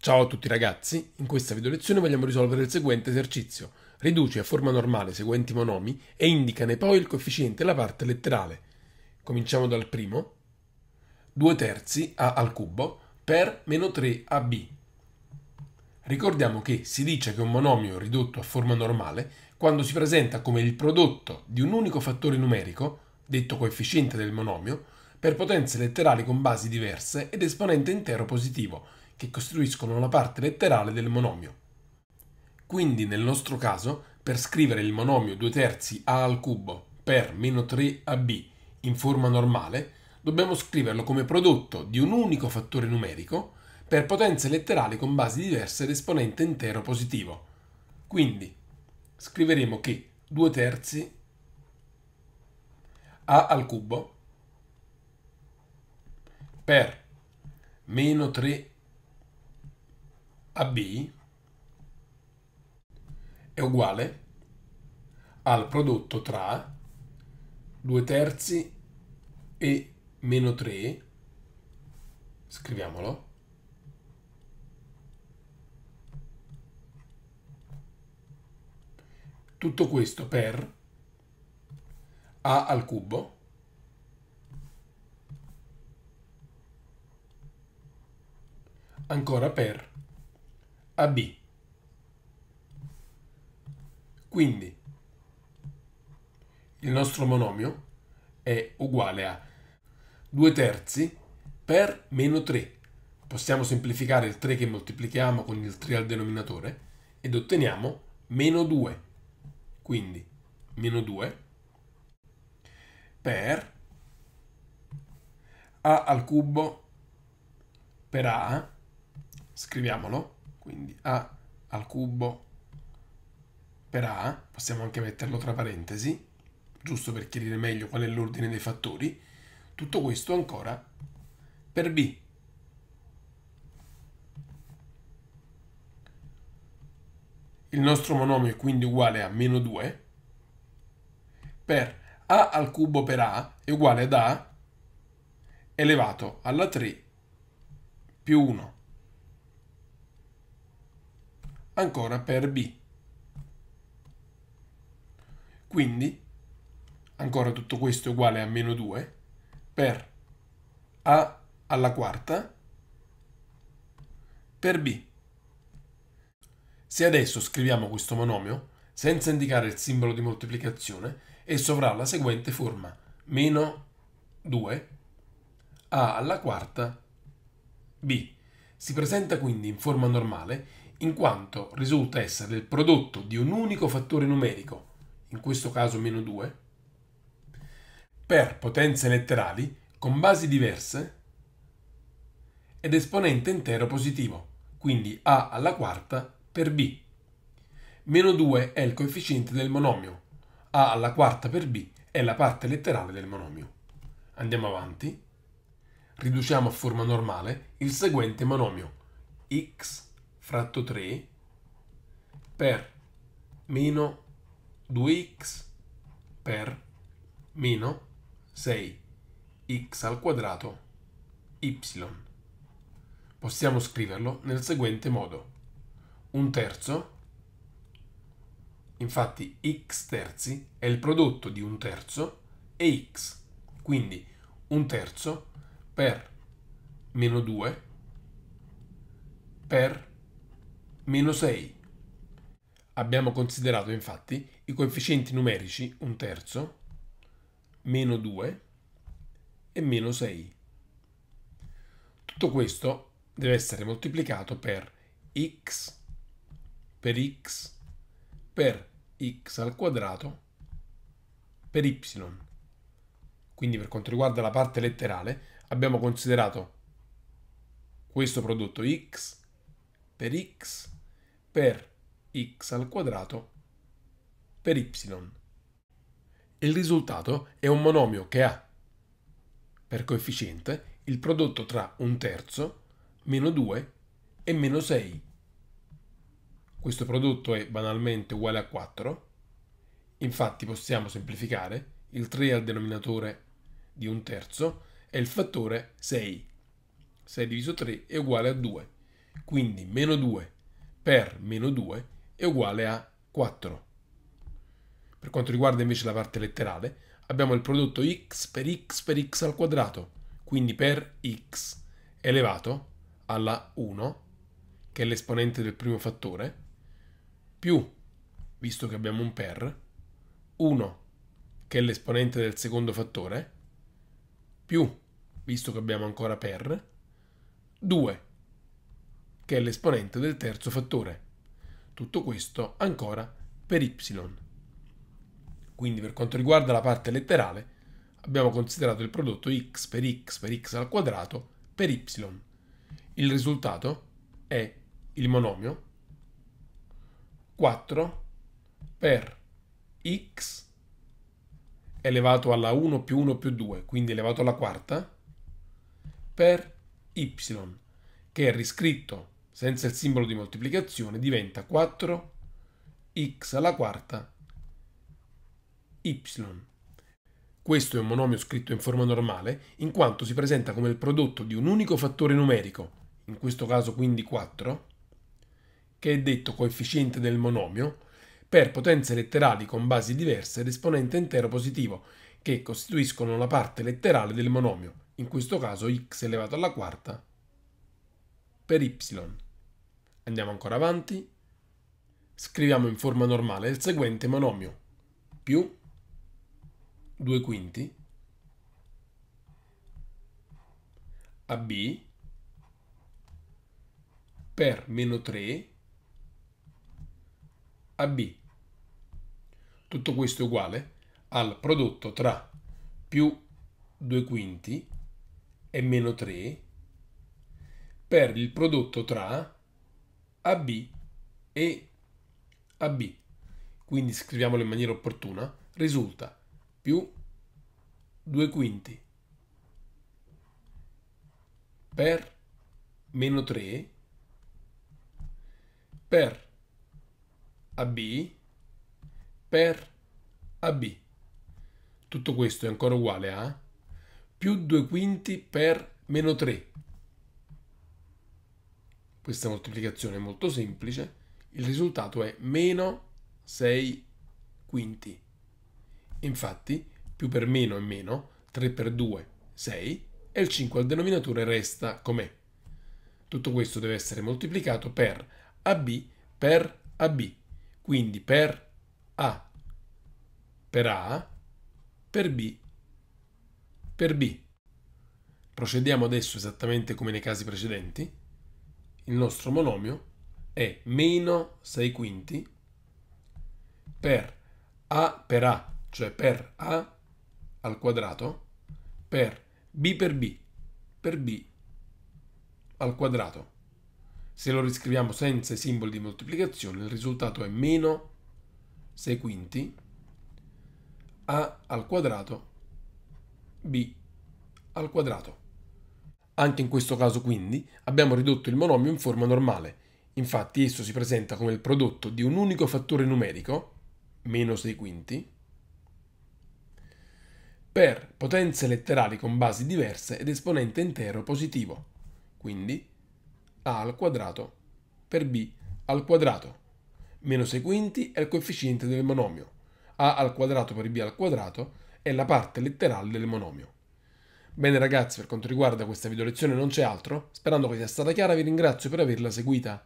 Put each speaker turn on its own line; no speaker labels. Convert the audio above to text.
Ciao a tutti ragazzi, in questa video lezione vogliamo risolvere il seguente esercizio. Riduci a forma normale i seguenti monomi e indicane poi il coefficiente e la parte letterale. Cominciamo dal primo. 2 terzi a al cubo per meno 3 a b. Ricordiamo che si dice che un monomio è ridotto a forma normale quando si presenta come il prodotto di un unico fattore numerico, detto coefficiente del monomio, per potenze letterali con basi diverse ed esponente intero positivo, che costituiscono la parte letterale del monomio. Quindi nel nostro caso, per scrivere il monomio 2 terzi a al cubo per meno 3ab in forma normale, dobbiamo scriverlo come prodotto di un unico fattore numerico per potenze letterali con basi diverse ed esponente intero positivo. Quindi scriveremo che 2 terzi a al cubo per meno 3 ab AB è uguale al prodotto tra 2 terzi e meno 3, scriviamolo, tutto questo per A al cubo ancora per a B. Quindi il nostro monomio è uguale a 2 terzi per meno 3. Possiamo semplificare il 3 che moltiplichiamo con il 3 al denominatore ed otteniamo meno 2. Quindi meno 2 per a al cubo per a, scriviamolo, quindi a al cubo per a, possiamo anche metterlo tra parentesi, giusto per chiarire meglio qual è l'ordine dei fattori, tutto questo ancora per b. Il nostro monomio è quindi uguale a meno 2 per a al cubo per a è uguale ad a elevato alla 3 più 1 ancora per B. Quindi, ancora tutto questo è uguale a meno 2, per A alla quarta per B. Se adesso scriviamo questo monomio, senza indicare il simbolo di moltiplicazione, esso avrà la seguente forma, meno 2 A alla quarta B. Si presenta quindi in forma normale in quanto risulta essere il prodotto di un unico fattore numerico, in questo caso meno 2, per potenze letterali con basi diverse ed esponente intero positivo, quindi a alla quarta per b. Meno 2 è il coefficiente del monomio, a alla quarta per b è la parte letterale del monomio. Andiamo avanti. Riduciamo a forma normale il seguente monomio, x fratto 3 per meno 2x per meno 6x al quadrato y. Possiamo scriverlo nel seguente modo. Un terzo, infatti x terzi è il prodotto di un terzo e x, quindi un terzo per meno 2 per meno 6. Abbiamo considerato infatti i coefficienti numerici un terzo, meno 2 e meno 6. Tutto questo deve essere moltiplicato per x, per x, per x al quadrato, per y. Quindi per quanto riguarda la parte letterale abbiamo considerato questo prodotto x per x per x al quadrato per y. Il risultato è un monomio che ha per coefficiente il prodotto tra un terzo, meno 2 e meno 6. Questo prodotto è banalmente uguale a 4, infatti possiamo semplificare il 3 al denominatore di un terzo è il fattore 6. 6 diviso 3 è uguale a 2, quindi meno 2 per meno 2 è uguale a 4. Per quanto riguarda invece la parte letterale, abbiamo il prodotto x per x per x al quadrato, quindi per x elevato alla 1, che è l'esponente del primo fattore, più, visto che abbiamo un per, 1, che è l'esponente del secondo fattore, più, visto che abbiamo ancora per, 2, che è l'esponente del terzo fattore. Tutto questo ancora per y. Quindi per quanto riguarda la parte letterale, abbiamo considerato il prodotto x per x per x al quadrato per y. Il risultato è il monomio 4 per x elevato alla 1 più 1 più 2, quindi elevato alla quarta, per y, che è riscritto senza il simbolo di moltiplicazione diventa 4x alla quarta y. Questo è un monomio scritto in forma normale in quanto si presenta come il prodotto di un unico fattore numerico, in questo caso quindi 4, che è detto coefficiente del monomio, per potenze letterali con basi diverse ed esponente intero positivo, che costituiscono la parte letterale del monomio, in questo caso x elevato alla quarta per y. Andiamo ancora avanti. Scriviamo in forma normale il seguente monomio. Più 2 quinti AB per meno 3 AB. Tutto questo è uguale al prodotto tra più 2 quinti e meno 3 per il prodotto tra AB e AB, quindi scriviamolo in maniera opportuna, risulta più 2 quinti per meno 3 per AB per AB. Tutto questo è ancora uguale a più 2 quinti per meno 3 questa moltiplicazione è molto semplice, il risultato è meno 6 quinti. Infatti, più per meno è meno, 3 per 2, 6, e il 5 al denominatore resta com'è. Tutto questo deve essere moltiplicato per AB per AB, quindi per A, per A, per B, per B. Procediamo adesso esattamente come nei casi precedenti il nostro monomio è meno 6 quinti per a per a, cioè per a al quadrato, per b per b, per b al quadrato. Se lo riscriviamo senza i simboli di moltiplicazione, il risultato è meno 6 quinti a al quadrato b al quadrato. Anche in questo caso quindi abbiamo ridotto il monomio in forma normale, infatti esso si presenta come il prodotto di un unico fattore numerico, meno 6 quinti, per potenze letterali con basi diverse ed esponente intero positivo, quindi a al quadrato per b al quadrato, meno 6 quinti è il coefficiente del monomio, a al quadrato per b al quadrato è la parte letterale del monomio. Bene ragazzi, per quanto riguarda questa video lezione non c'è altro. Sperando che sia stata chiara vi ringrazio per averla seguita.